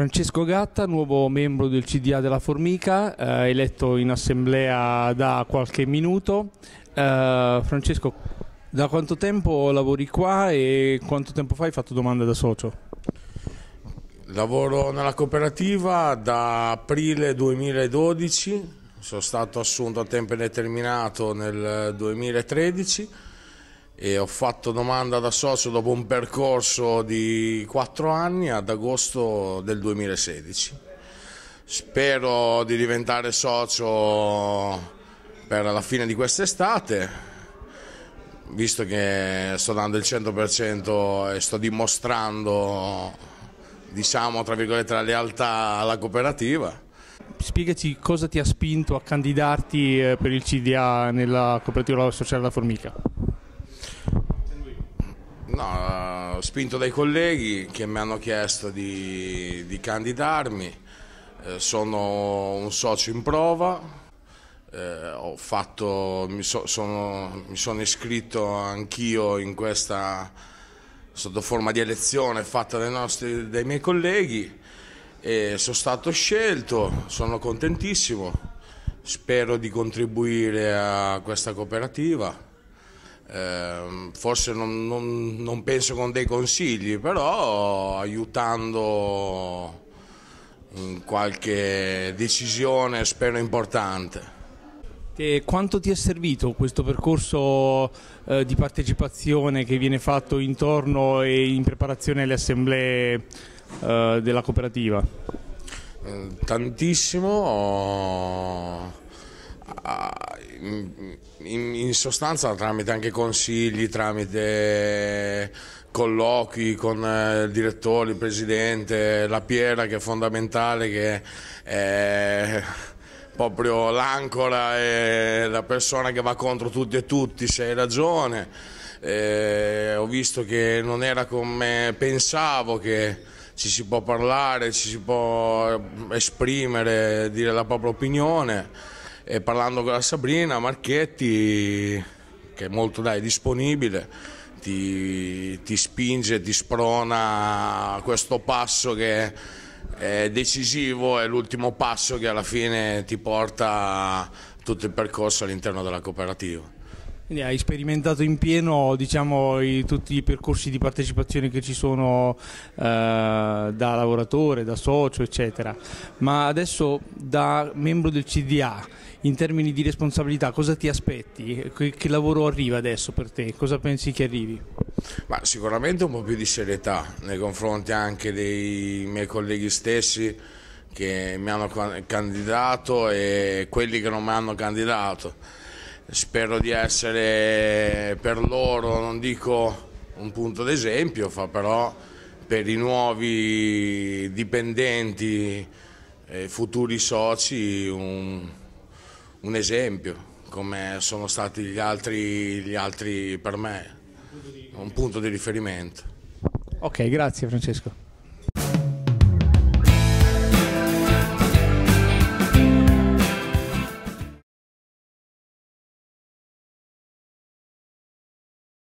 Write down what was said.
Francesco Gatta, nuovo membro del CDA della Formica, eh, eletto in assemblea da qualche minuto. Eh, Francesco, da quanto tempo lavori qua e quanto tempo fa hai fatto domanda da socio? Lavoro nella cooperativa da aprile 2012, sono stato assunto a tempo indeterminato nel 2013 e ho fatto domanda da socio dopo un percorso di 4 anni ad agosto del 2016. Spero di diventare socio per la fine di quest'estate, visto che sto dando il 100% e sto dimostrando, diciamo, tra virgolette, la lealtà alla cooperativa. Spiegaci cosa ti ha spinto a candidarti eh, per il CDA nella cooperativa sociale La Formica. No, spinto dai colleghi che mi hanno chiesto di, di candidarmi, eh, sono un socio in prova, eh, fatto, mi, so, sono, mi, sono, iscritto anch'io in questa sotto forma di elezione fatta dai, nostri, dai miei colleghi e sono stato scelto, sono contentissimo, spero di contribuire a questa cooperativa. Ehm, forse non, non, non, penso con dei consigli, però aiutando in qualche decisione spero importante. quanto ti è servito questo percorso eh, di partecipazione che viene fatto intorno e in preparazione alle assemblee eh, della cooperativa? Eh, tantissimo. Ah, in, in sostanza tramite anche consigli, tramite colloqui con eh, il direttore, il presidente, la Piera che è fondamentale, che è proprio l'ancora e la persona che va contro tutti e tutti, se hai ragione. Eh, ho visto che non era come pensavo che ci si può parlare, ci si può eh, esprimere, dire la propria opinione e parlando con la Sabrina Marchetti, che è molto dai, disponibile, ti, ti spinge, ti sprona a questo passo che è decisivo, è l'ultimo passo che alla fine ti porta tutto il percorso all'interno della cooperativa. Quindi hai sperimentato in pieno diciamo, i, tutti i percorsi di partecipazione che ci sono eh, da lavoratore, da socio, eccetera. Ma adesso da membro del CDA, in termini di responsabilità, cosa ti aspetti? Che, che lavoro arriva adesso per te? Cosa pensi che arrivi? Ma sicuramente un po' più di serietà nei confronti anche dei miei colleghi stessi che mi hanno candidato e quelli che non mi hanno candidato spero di essere per loro, non dico un punto d'esempio, fa però per i nuovi dipendenti e futuri soci un, un esempio, come sono stati gli altri, gli altri per me, un punto di riferimento. Ok, grazie Francesco.